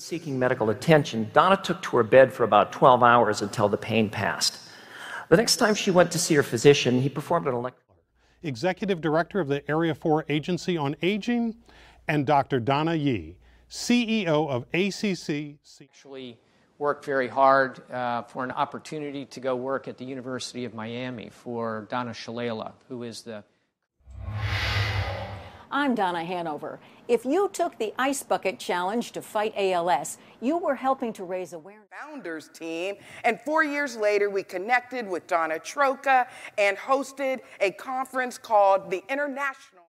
seeking medical attention, Donna took to her bed for about 12 hours until the pain passed. The next time she went to see her physician, he performed an electric. Executive Director of the Area 4 Agency on Aging, and Dr. Donna Yee, CEO of ACC. Actually, worked very hard uh, for an opportunity to go work at the University of Miami for Donna Shalala, who is the I'm Donna Hanover. If you took the Ice Bucket Challenge to fight ALS, you were helping to raise awareness. Founders team, and four years later, we connected with Donna Troca and hosted a conference called the International.